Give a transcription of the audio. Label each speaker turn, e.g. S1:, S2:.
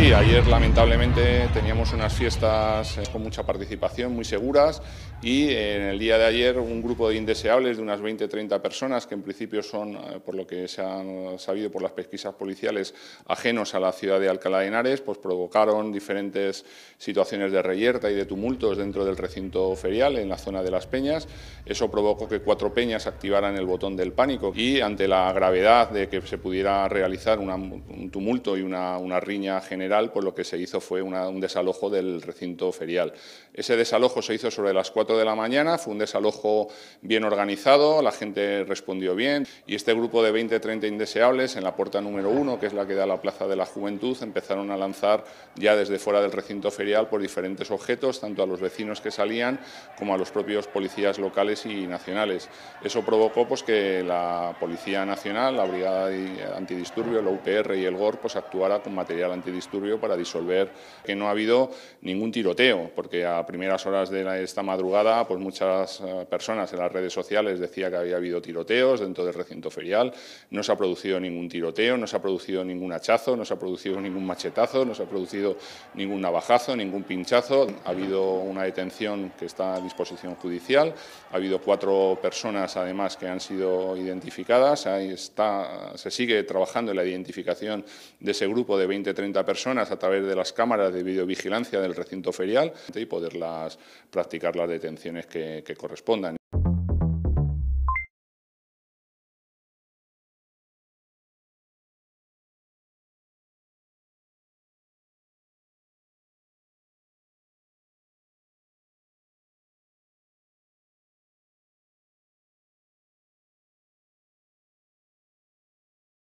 S1: Sí, ayer lamentablemente teníamos unas fiestas eh, con mucha participación, muy seguras, y eh, en el día de ayer un grupo de indeseables de unas 20-30 personas, que en principio son, eh, por lo que se han sabido por las pesquisas policiales, ajenos a la ciudad de Alcalá de Henares, pues provocaron diferentes situaciones de reyerta y de tumultos dentro del recinto ferial, en la zona de las peñas. Eso provocó que cuatro peñas activaran el botón del pánico y ante la gravedad de que se pudiera realizar un tumulto y una, una riña general ...por lo que se hizo fue un desalojo del recinto ferial. Ese desalojo se hizo sobre las 4 de la mañana, fue un desalojo bien organizado, la gente respondió bien y este grupo de 20-30 indeseables en la puerta número 1, que es la que da la Plaza de la Juventud, empezaron a lanzar ya desde fuera del recinto ferial por diferentes objetos, tanto a los vecinos que salían como a los propios policías locales y nacionales. Eso provocó pues, que la Policía Nacional, la Brigada antidisturbio la UPR y el GOR pues, actuara con material antidisturbio para disolver que no ha habido ningún tiroteo, porque a primeras horas de esta madrugada, pues muchas eh, personas en las redes sociales decía que había habido tiroteos dentro del recinto ferial. No se ha producido ningún tiroteo, no se ha producido ningún hachazo, no se ha producido ningún machetazo, no se ha producido ningún navajazo, ningún pinchazo. Ha habido una detención que está a disposición judicial. Ha habido cuatro personas, además, que han sido identificadas. Ahí está, se sigue trabajando en la identificación de ese grupo de 20-30 personas a través de las cámaras de videovigilancia del recinto ferial y poderlas practicar las detenciones que correspondan.